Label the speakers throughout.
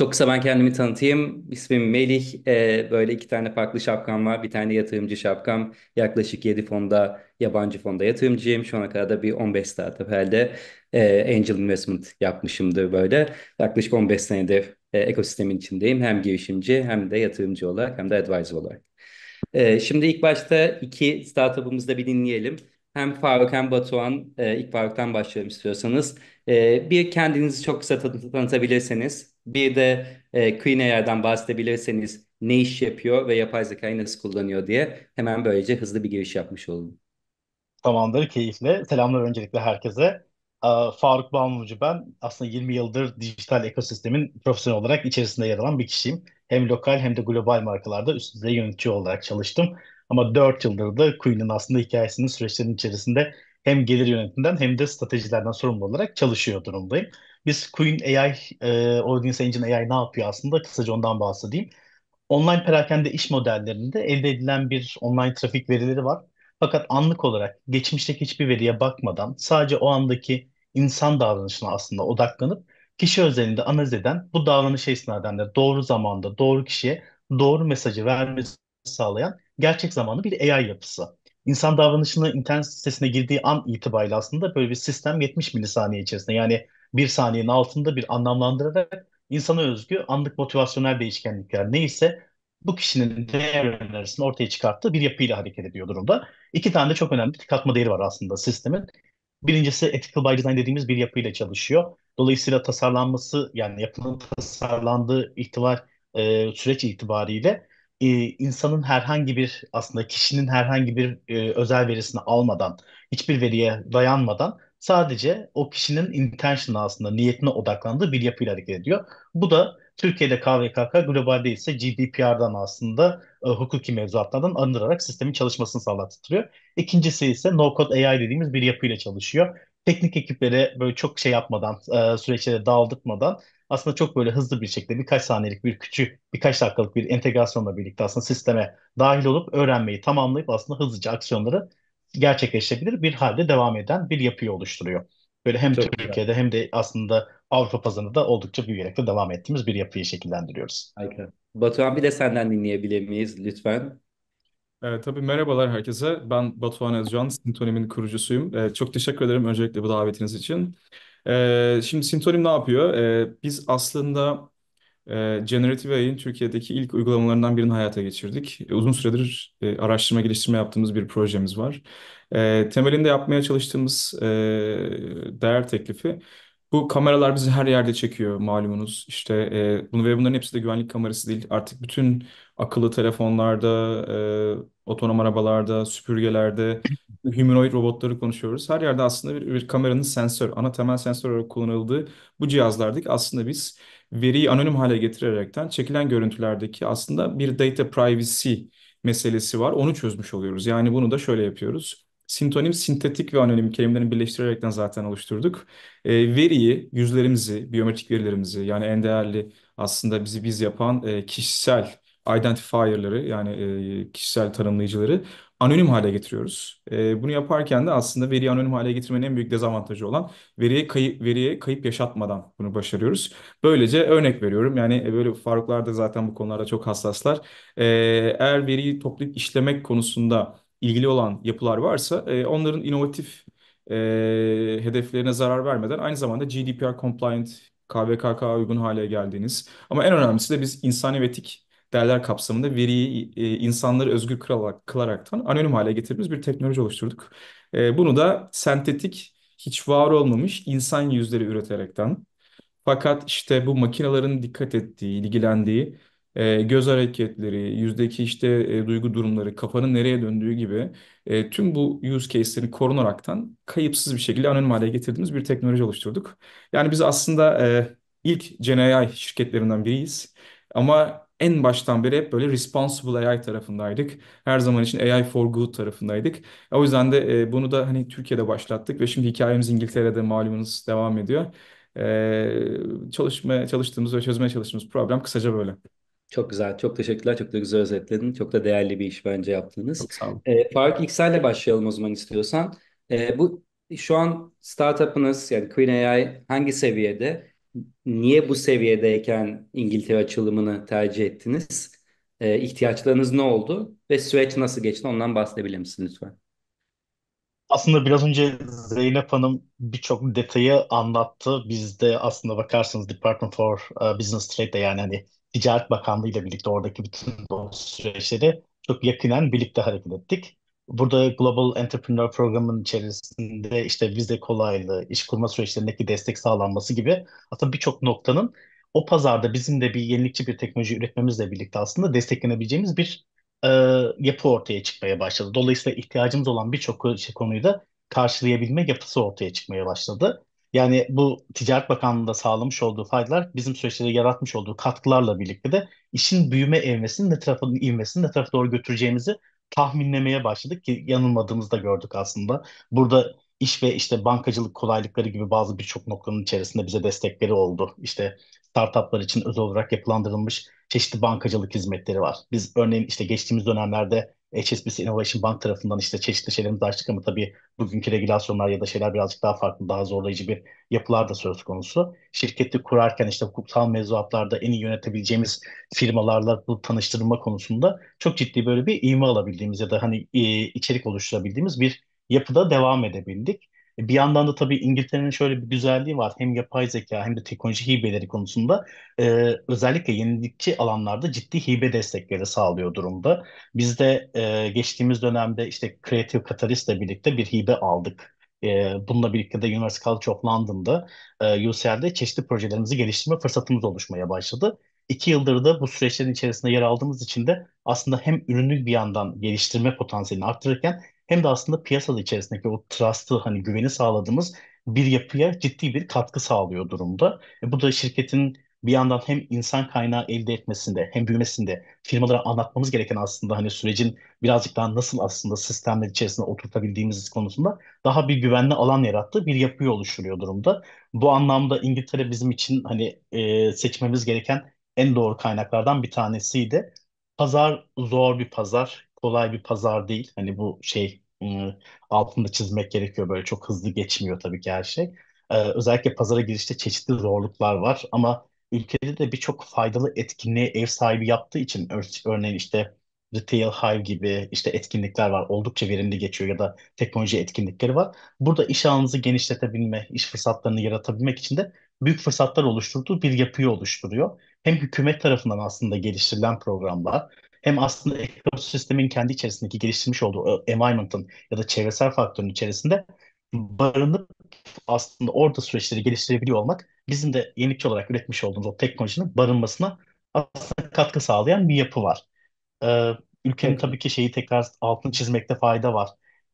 Speaker 1: Çok kısa ben kendimi tanıtayım. İsmim Melih. Ee, böyle iki tane farklı şapkam var. Bir tane yatırımcı şapkam. Yaklaşık 7 fonda, yabancı fonda yatırımcıyım. Şu ana kadar da bir 15 startup elde e, angel investment yapmışımdır böyle. Yaklaşık 15 senedir e, ekosistemin içindeyim. Hem girişimci hem de yatırımcı olarak hem de advisor olarak. E, şimdi ilk başta iki startup'ımızı da bir dinleyelim. Hem Faruk hem Batuhan, e, ilk Faruk'tan başlayalım istiyorsanız. E, bir kendinizi çok kısa tanıtabilirseniz bir de e, Queen AI'dan bahsedebilirseniz ne iş yapıyor ve yapay zekayı nasıl kullanıyor diye hemen böylece hızlı bir giriş yapmış oldum.
Speaker 2: Tamamdır, keyifle. Selamlar öncelikle herkese. Faruk Balmucu ben. Aslında 20 yıldır dijital ekosistemin profesyonel olarak içerisinde yer alan bir kişiyim. Hem lokal hem de global markalarda üst düzey yönetici olarak çalıştım. Ama 4 yıldır da Queen'in aslında hikayesinin süreçlerinin içerisinde hem gelir yönetiminden hem de stratejilerden sorumlu olarak çalışıyor durumdayım. Biz Queen AI, e, Audience Engine AI ne yapıyor aslında? Kısaca ondan bahsedeyim. Online perakende iş modellerinde elde edilen bir online trafik verileri var. Fakat anlık olarak geçmişteki hiçbir veriye bakmadan sadece o andaki insan davranışına aslında odaklanıp kişi özelinde analiz eden bu davranış istinaden de doğru zamanda doğru kişiye doğru mesajı vermesi sağlayan gerçek zamanlı bir AI yapısı insan davranışını internet sitesine girdiği an itibariyle aslında böyle bir sistem 70 milisaniye içerisinde yani bir saniyenin altında bir anlamlandırarak insana özgü anlık motivasyonel değişkenlikler neyse bu kişinin değer önerisini ortaya çıkarttığı bir yapıyla hareket ediyor durumda. İki tane de çok önemli bir katma değeri var aslında sistemin. Birincisi ethical by design dediğimiz bir yapıyla çalışıyor. Dolayısıyla tasarlanması yani yapının tasarlandığı ihtimal e, süreç itibariyle e, insanın herhangi bir aslında kişinin herhangi bir e, özel verisini almadan, hiçbir veriye dayanmadan sadece o kişinin intention aslında niyetine odaklandığı bir yapıyla hareket ediyor. Bu da Türkiye'de KVKK, globalde ise GDPR'dan aslında e, hukuki mevzuatlardan arındırarak sistemin çalışmasını sağlattırıyor. İkincisi ise no-code AI dediğimiz bir yapıyla çalışıyor. Teknik ekiplere böyle çok şey yapmadan, e, süreçlere daldırtmadan aslında çok böyle hızlı bir şekilde birkaç saniyelik bir küçük birkaç dakikalık bir entegrasyonla birlikte aslında sisteme dahil olup öğrenmeyi tamamlayıp aslında hızlıca aksiyonları gerçekleşebilir bir halde devam eden bir yapıyı oluşturuyor. Böyle hem Çok Türkiye'de güzel. hem de aslında Avrupa pazarında da oldukça büyüyerek de devam ettiğimiz bir yapıyı
Speaker 1: şekillendiriyoruz. Harika. Batuhan bir de senden dinleyebilir miyiz lütfen?
Speaker 3: E, tabii merhabalar herkese. Ben Batuhan Özcan, Sintonim'in kurucusuyum. E, çok teşekkür ederim öncelikle bu davetiniz için. Ee, şimdi Sintolim ne yapıyor? Ee, biz aslında e, Generative AI'nin Türkiye'deki ilk uygulamalarından birini hayata geçirdik. E, uzun süredir e, araştırma geliştirme yaptığımız bir projemiz var. E, temelinde yapmaya çalıştığımız e, değer teklifi bu kameralar bizi her yerde çekiyor malumunuz. İşte e, bunu ve bunların hepsi de güvenlik kamerası değil. Artık bütün akıllı telefonlarda e, otonom arabalarda, süpürgelerde, humanoid robotları konuşuyoruz. Her yerde aslında bir, bir kameranın sensör, ana temel sensör olarak kullanıldığı bu cihazlardık. aslında biz veriyi anonim hale getirerekten çekilen görüntülerdeki aslında bir data privacy meselesi var. Onu çözmüş oluyoruz. Yani bunu da şöyle yapıyoruz. Sintonim, sintetik ve anonim kelimelerini birleştirerekten zaten oluşturduk. E, veriyi, yüzlerimizi, biyometrik verilerimizi yani en değerli aslında bizi biz yapan e, kişisel identifier'ları yani e, kişisel tanımlayıcıları anonim hale getiriyoruz. E, bunu yaparken de aslında veriyi anonim hale getirmenin en büyük dezavantajı olan veriye, kay veriye kayıp yaşatmadan bunu başarıyoruz. Böylece örnek veriyorum yani e, böyle Faruklar da zaten bu konularda çok hassaslar. E, eğer veriyi toplayıp işlemek konusunda ilgili olan yapılar varsa e, onların inovatif e, hedeflerine zarar vermeden aynı zamanda GDPR compliant KVKK uygun hale geldiğiniz ama en önemlisi de biz insani ve etik değerler kapsamında veriyi e, insanları özgür kılarak, kılaraktan anonim hale getirdiğimiz bir teknoloji oluşturduk. E, bunu da sentetik, hiç var olmamış insan yüzleri üreterekten fakat işte bu makinelerin dikkat ettiği, ilgilendiği e, göz hareketleri, yüzdeki işte e, duygu durumları, kafanın nereye döndüğü gibi e, tüm bu use case'leri korunaraktan kayıpsız bir şekilde anonim hale getirdiğimiz bir teknoloji oluşturduk. Yani biz aslında e, ilk GenAI şirketlerinden biriyiz. Ama en baştan beri hep böyle responsible AI tarafındaydık. Her zaman için AI for good tarafındaydık. O yüzden de e, bunu da hani Türkiye'de başlattık ve şimdi hikayemiz İngiltere'de malumunuz devam ediyor. E, çalışma çalıştığımız ve çözmeye çalıştığımız
Speaker 1: problem kısaca böyle. Çok güzel, çok teşekkürler. Çok da güzel özetledin. Çok da değerli bir iş bence yaptınız. Çok sağ olun. E, Faruk İksel'le başlayalım o zaman istiyorsan. E, bu şu an startup'ınız yani Queen AI hangi seviyede? niye bu seviyedeyken İngiltere açılımını tercih ettiniz? E, ihtiyaçlarınız ne oldu ve süreç nasıl geçti? Ondan bahsedebilir misiniz lütfen? Aslında biraz önce Zeynep Hanım
Speaker 2: birçok detayı anlattı. Biz de aslında bakarsanız Department for e, Business Trade'de yani hani Ticaret Bakanlığı ile birlikte oradaki bütün süreçleri çok yakinen birlikte hareket ettik. Burada Global Entrepreneur Programı'nın içerisinde işte vize kolaylığı, iş kurma süreçlerindeki destek sağlanması gibi aslında birçok noktanın o pazarda bizim de bir yenilikçi bir teknoloji üretmemizle birlikte aslında desteklenebileceğimiz bir e, yapı ortaya çıkmaya başladı. Dolayısıyla ihtiyacımız olan birçok şey konuyu da karşılayabilme yapısı ortaya çıkmaya başladı. Yani bu Ticaret Bakanlığı'nda sağlamış olduğu faydalar bizim süreçlere yaratmış olduğu katkılarla birlikte de işin büyüme evresinin ne tarafa, ivmesini ne tarafa doğru götüreceğimizi tahminlemeye başladık ki da gördük aslında. Burada iş ve işte bankacılık kolaylıkları gibi bazı birçok noktanın içerisinde bize destekleri oldu. İşte startuplar için özel olarak yapılandırılmış çeşitli bankacılık hizmetleri var. Biz örneğin işte geçtiğimiz dönemlerde HSBC Innovation Bank tarafından işte çeşitli şeylerimiz açtık ama tabii bugünkü regülasyonlar ya da şeyler birazcık daha farklı, daha zorlayıcı bir yapılar da söz konusu. Şirketi kurarken işte hukuksal mevzuatlarda en iyi yönetebileceğimiz firmalarla bu tanıştırma konusunda çok ciddi böyle bir ivme alabildiğimiz ya da hani içerik oluşturabildiğimiz bir yapıda devam edebildik. E, bir yandan da tabii İngiltere'nin şöyle bir güzelliği var. Hem yapay zeka hem de teknoloji hibeleri konusunda e, özellikle yenilikçi alanlarda ciddi hibe destekleri sağlıyor durumda. Biz de e, geçtiğimiz dönemde işte Creative Catalyst ile birlikte bir hibe aldık. E, bununla birlikte de University College of London'da e, UCL'de çeşitli projelerimizi geliştirme fırsatımız oluşmaya başladı. İki yıldır da bu süreçlerin içerisinde yer aldığımız için de aslında hem ürünü bir yandan geliştirme potansiyelini arttırırken hem de aslında piyasada içerisindeki o trust'ı hani güveni sağladığımız bir yapıya ciddi bir katkı sağlıyor durumda. E bu da şirketin bir yandan hem insan kaynağı elde etmesinde hem büyümesinde firmalara anlatmamız gereken aslında hani sürecin birazcık daha nasıl aslında sistemler içerisinde oturtabildiğimiz konusunda daha bir güvenli alan yarattığı bir yapıyı oluşturuyor durumda. Bu anlamda İngiltere bizim için hani e, seçmemiz gereken en doğru kaynaklardan bir tanesiydi. Pazar zor bir pazar kolay bir pazar değil. Hani bu şey e, altında çizmek gerekiyor. Böyle çok hızlı geçmiyor tabii ki her şey. E, özellikle pazara girişte çeşitli zorluklar var ama ülkede de birçok faydalı etkinliğe ev sahibi yaptığı için örneğin işte Retail Hive gibi işte etkinlikler var. Oldukça verimli geçiyor ya da teknoloji etkinlikleri var. Burada iş alanınızı genişletebilme, iş fırsatlarını yaratabilmek için de büyük fırsatlar oluşturduğu bir yapıyı oluşturuyor. Hem hükümet tarafından aslında geliştirilen programlar hem aslında ekosistemin kendi içerisindeki geliştirmiş olduğu environment'ın ya da çevresel faktörün içerisinde barınıp aslında orada süreçleri geliştirebiliyor olmak bizim de yenilikçi olarak üretmiş olduğumuz o teknolojinin barınmasına aslında katkı sağlayan bir yapı var. Ee, ülkenin tabii ki şeyi tekrar altını çizmekte fayda var.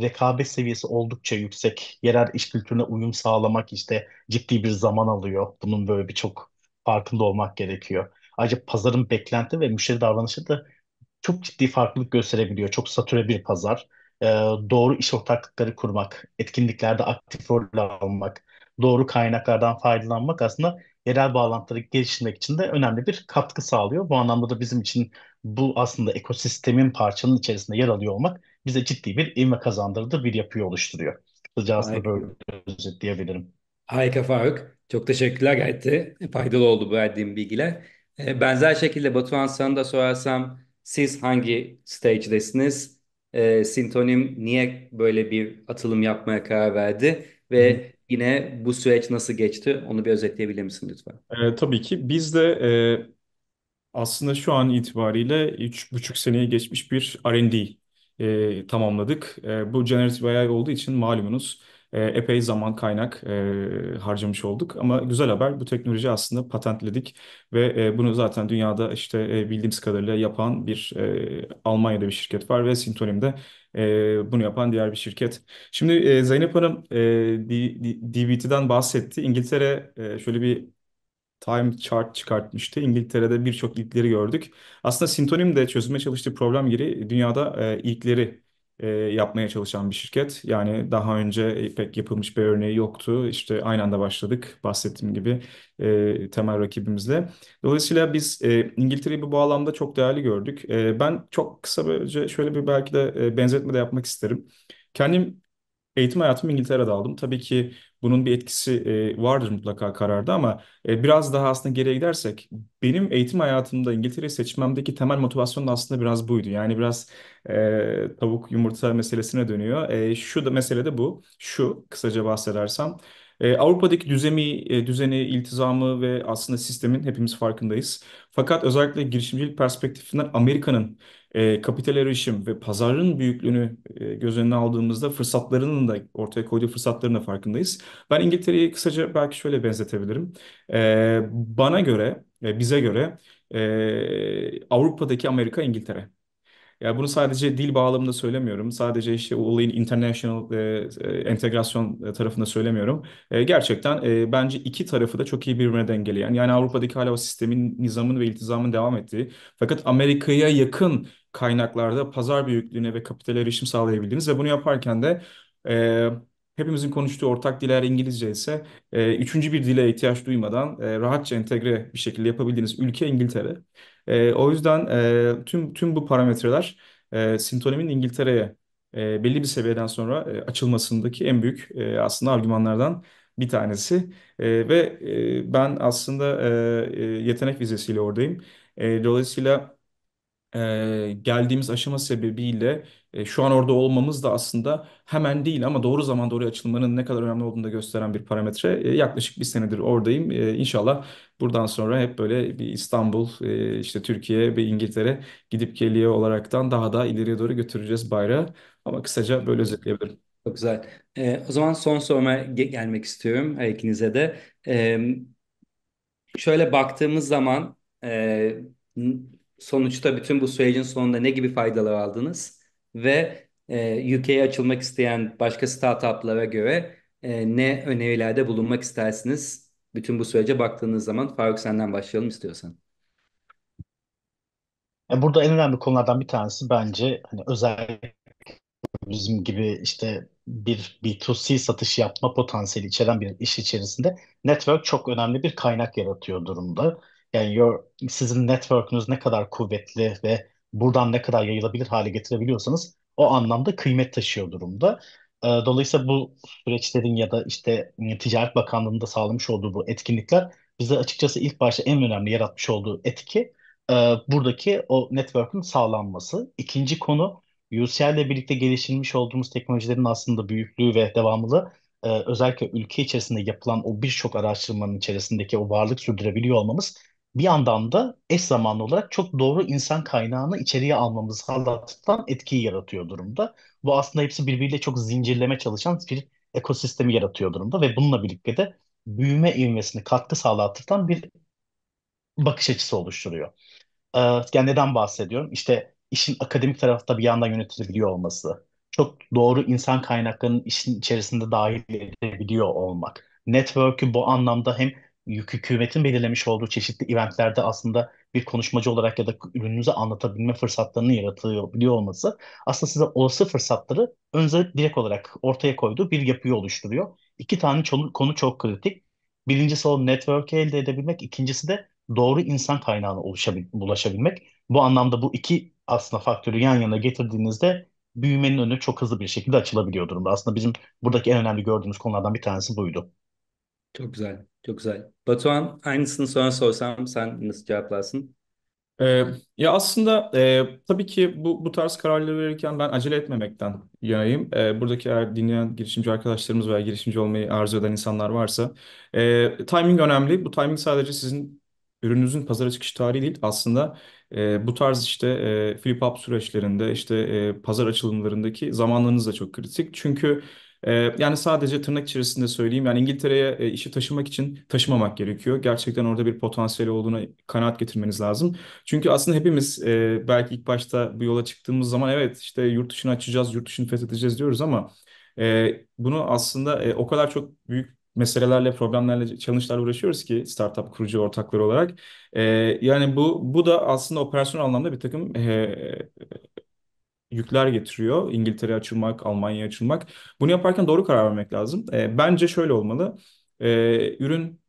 Speaker 2: Rekabet seviyesi oldukça yüksek. Yerel iş kültürüne uyum sağlamak işte ciddi bir zaman alıyor. Bunun böyle birçok farkında olmak gerekiyor. Ayrıca pazarın beklenti ve müşteri davranışı da çok ciddi farklılık gösterebiliyor. Çok satüre bir pazar. E, doğru iş ortaklıkları kurmak, etkinliklerde aktif rol almak, doğru kaynaklardan faydalanmak aslında yerel bağlantıları geliştirmek için de önemli bir katkı sağlıyor. Bu anlamda da bizim için bu aslında ekosistemin parçanın içerisinde yer alıyor olmak bize ciddi bir ivme kazandırdığı bir yapıyı oluşturuyor. Kısaca aslında böyle özetleyebilirim.
Speaker 1: Harika Faruk. Çok teşekkürler. Gayet faydalı oldu bu verdiğim bilgiler. Ee, benzer şekilde Batuhan sana da sorarsam siz hangi stage'desiniz? E, Sintonim niye böyle bir atılım yapmaya karar verdi? Ve Hı. yine bu süreç nasıl geçti? Onu bir özetleyebilir misin lütfen?
Speaker 3: E, tabii ki. Biz de e, aslında şu an itibariyle 3,5 seneye geçmiş bir R&D e, tamamladık. E, bu generative AI olduğu için malumunuz ee, epey zaman kaynak e, harcamış olduk. Ama güzel haber bu teknoloji aslında patentledik ve e, bunu zaten dünyada işte e, bildiğimiz kadarıyla yapan bir e, Almanya'da bir şirket var ve Sintonim'de e, bunu yapan diğer bir şirket. Şimdi e, Zeynep Hanım e, DBT'den bahsetti. İngiltere e, şöyle bir Time Chart çıkartmıştı. İngiltere'de birçok ilkleri gördük. Aslında Sintonim de çözüme çalıştığı problem gibi dünyada e, ilkleri e, yapmaya çalışan bir şirket. Yani daha önce pek yapılmış bir örneği yoktu. İşte aynı anda başladık bahsettiğim gibi e, temel rakibimizle. Dolayısıyla biz e, İngiltere'yi bu bağlamda çok değerli gördük. E, ben çok kısa böylece şöyle bir belki de e, benzetme de yapmak isterim. Kendim eğitim hayatımı İngiltere'de aldım. Tabii ki bunun bir etkisi e, vardır mutlaka kararda ama e, biraz daha aslında geriye gidersek benim eğitim hayatımda İngiltere'yi seçmemdeki temel motivasyon da aslında biraz buydu. Yani biraz e, tavuk yumurta meselesine dönüyor. E, şu da mesele de bu. Şu kısaca bahsedersem ee, e, Avrupa'daki düzeni, düzeni, iltizamı ve aslında sistemin hepimiz farkındayız. Fakat özellikle girişimcilik perspektifinden Amerika'nın e, kapital erişim ve pazarın büyüklüğünü e, göz önüne aldığımızda fırsatlarının da ortaya koyduğu fırsatların da farkındayız. Ben İngiltere'yi kısaca belki şöyle benzetebilirim. E, bana göre, e, bize göre Avrupa'daki Amerika İngiltere. Yani bunu sadece dil bağlamında söylemiyorum. Sadece işte olayın international e, e entegrasyon e, tarafında söylemiyorum. E, gerçekten e, bence iki tarafı da çok iyi birbirine dengeleyen. Yani Avrupa'daki hala o sistemin, nizamın ve iltizamın devam ettiği. Fakat Amerika'ya yakın kaynaklarda pazar büyüklüğüne ve kapitale erişim sağlayabildiğiniz ve bunu yaparken de e, hepimizin konuştuğu ortak dil İngilizce ise e, üçüncü bir dile ihtiyaç duymadan e, rahatça entegre bir şekilde yapabildiğiniz ülke İngiltere. E, o yüzden e, tüm tüm bu parametreler e, sintonimin İngiltere'ye e, belli bir seviyeden sonra e, açılmasındaki en büyük e, aslında argümanlardan bir tanesi. E, ve e, ben aslında e, yetenek vizesiyle oradayım. E, dolayısıyla geldiğimiz aşama sebebiyle e, şu an orada olmamız da aslında hemen değil ama doğru zamanda oraya açılmanın ne kadar önemli olduğunu da gösteren bir parametre. E, yaklaşık bir senedir oradayım. E, inşallah buradan sonra hep böyle bir İstanbul, e, işte Türkiye ve İngiltere gidip geliyor olaraktan daha da ileriye doğru götüreceğiz bayrağı.
Speaker 1: Ama kısaca böyle özetleyebilirim. Çok güzel. E, o zaman son soruma ge- gelmek istiyorum her ikinize de. E, şöyle baktığımız zaman e, sonuçta bütün bu sürecin sonunda ne gibi faydalar aldınız ve e, UK'ye açılmak isteyen başka startuplara göre e, ne önerilerde bulunmak istersiniz? Bütün bu sürece baktığınız zaman Faruk senden başlayalım istiyorsan.
Speaker 2: Burada en önemli konulardan bir tanesi bence hani özellikle bizim gibi işte bir B2C satış yapma potansiyeli içeren bir iş içerisinde network çok önemli bir kaynak yaratıyor durumda yani your, sizin network'ünüz ne kadar kuvvetli ve buradan ne kadar yayılabilir hale getirebiliyorsanız o anlamda kıymet taşıyor durumda. Ee, dolayısıyla bu süreçlerin ya da işte e, Ticaret bakanlığında sağlamış olduğu bu etkinlikler bize açıkçası ilk başta en önemli yaratmış olduğu etki e, buradaki o network'ün sağlanması. İkinci konu UCL ile birlikte geliştirilmiş olduğumuz teknolojilerin aslında büyüklüğü ve devamlı e, özellikle ülke içerisinde yapılan o birçok araştırmanın içerisindeki o varlık sürdürebiliyor olmamız bir yandan da eş zamanlı olarak çok doğru insan kaynağını içeriye almamız sağlatılan etkiyi yaratıyor durumda. Bu aslında hepsi birbiriyle çok zincirleme çalışan bir ekosistemi yaratıyor durumda ve bununla birlikte de büyüme ivmesine katkı sağlatan bir bakış açısı oluşturuyor. Ee, yani neden bahsediyorum? İşte işin akademik tarafta bir yandan yönetilebiliyor olması, çok doğru insan kaynaklarının işin içerisinde dahil edilebiliyor olmak, network'ü bu anlamda hem yük hükümetin belirlemiş olduğu çeşitli eventlerde aslında bir konuşmacı olarak ya da ürününüzü anlatabilme fırsatlarını yaratıyor biliyor olması aslında size olası fırsatları önce direkt olarak ortaya koyduğu bir yapıyı oluşturuyor. İki tane konu çok kritik. Birincisi o network'e elde edebilmek, ikincisi de doğru insan kaynağına ulaşabilmek. Bu anlamda bu iki aslında faktörü yan yana getirdiğinizde büyümenin önü çok hızlı bir şekilde açılabiliyor durumda. Aslında bizim buradaki en önemli gördüğümüz konulardan bir tanesi buydu.
Speaker 1: Çok güzel. Çok güzel. Batuhan aynısını sonra sorsam sen nasıl cevaplarsın? Ee, ya aslında e, tabii ki bu bu tarz kararları verirken ben acele
Speaker 3: etmemekten yanayım. E, buradaki eğer dinleyen girişimci arkadaşlarımız veya girişimci olmayı arzu eden insanlar varsa e, timing önemli. Bu timing sadece sizin ürününüzün pazara çıkış tarihi değil. Aslında e, bu tarz işte e, flip up süreçlerinde işte e, pazar açılımlarındaki zamanlarınız da çok kritik. Çünkü e, yani sadece tırnak içerisinde söyleyeyim. Yani İngiltere'ye e, işi taşımak için taşımamak gerekiyor. Gerçekten orada bir potansiyeli olduğuna kanaat getirmeniz lazım. Çünkü aslında hepimiz e, belki ilk başta bu yola çıktığımız zaman evet işte yurt dışını açacağız, yurt dışını fethedeceğiz diyoruz ama e, bunu aslında e, o kadar çok büyük meselelerle, problemlerle, challenge'larla uğraşıyoruz ki startup kurucu ortakları olarak. E, yani bu bu da aslında operasyon anlamda bir takım e, yükler getiriyor. İngiltere açılmak, Almanya açılmak. Bunu yaparken doğru karar vermek lazım. E, bence şöyle olmalı. E, ürün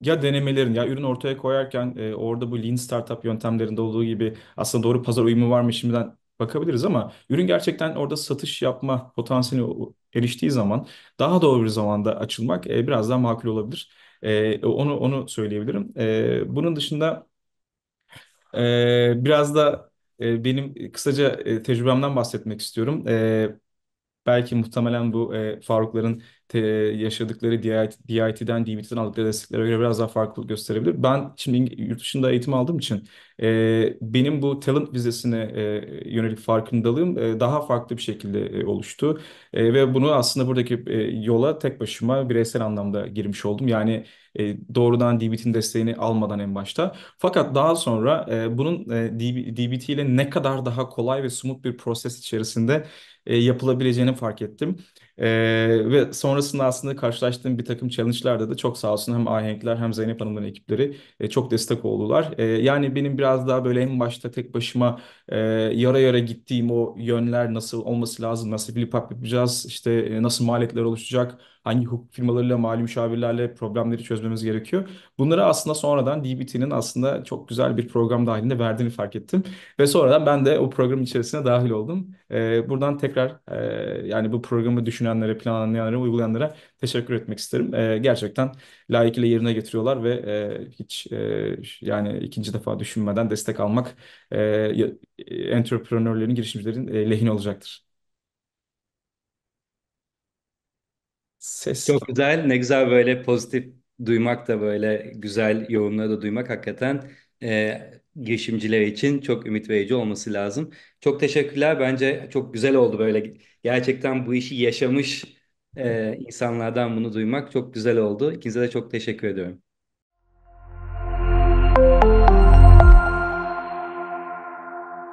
Speaker 3: ya denemelerin ya ürün ortaya koyarken e, orada bu lean startup yöntemlerinde olduğu gibi aslında doğru pazar uyumu var mı şimdiden bakabiliriz ama ürün gerçekten orada satış yapma potansiyeli eriştiği zaman daha doğru bir zamanda açılmak e, biraz daha makul olabilir. E, onu onu söyleyebilirim. E, bunun dışında e, biraz da ee, benim e, kısaca e, tecrübemden bahsetmek istiyorum. Ee, belki muhtemelen bu e, Farukların te, yaşadıkları DIT, DIT'den, DBT'den aldıkları desteklere göre biraz daha farklılık gösterebilir. Ben şimdi yurt dışında eğitim aldığım için e, benim bu talent vizesine e, yönelik farkındalığım e, daha farklı bir şekilde e, oluştu. E, ve bunu aslında buradaki e, yola tek başıma bireysel anlamda girmiş oldum. Yani e, doğrudan DBT'in desteğini almadan en başta. Fakat daha sonra e, bunun e, DBT ile ne kadar daha kolay ve smooth bir proses içerisinde e, yapılabileceğini fark ettim. E, ve sonrasında aslında karşılaştığım bir takım challenge'larda da çok sağ olsun hem Ahenkler hem Zeynep Hanım'ın ekipleri e, çok destek oldular. E, yani benim biraz daha böyle en başta tek başıma e, yara yara gittiğim o yönler nasıl olması lazım, nasıl bir up yapacağız, işte e, nasıl maliyetler oluşacak hangi hukuk firmalarıyla, mali müşavirlerle problemleri çözmemiz gerekiyor. Bunları aslında sonradan DBT'nin aslında çok güzel bir program dahilinde verdiğini fark ettim. Ve sonradan ben de o programın içerisine dahil oldum. E, buradan tekrar e, yani bu programı düşünenlere, planlayanlara, uygulayanlara teşekkür etmek isterim. E, gerçekten layıkıyla yerine getiriyorlar ve e, hiç e, yani ikinci defa düşünmeden destek almak e, e entreprenörlerin, girişimcilerin e, lehine olacaktır.
Speaker 1: Ses Çok güzel. Ne güzel böyle pozitif duymak da böyle güzel yorumları da duymak hakikaten e, girişimciler için çok ümit verici olması lazım. Çok teşekkürler. Bence çok güzel oldu böyle. Gerçekten bu işi yaşamış e, insanlardan bunu duymak çok güzel oldu. İkinize de çok teşekkür ediyorum.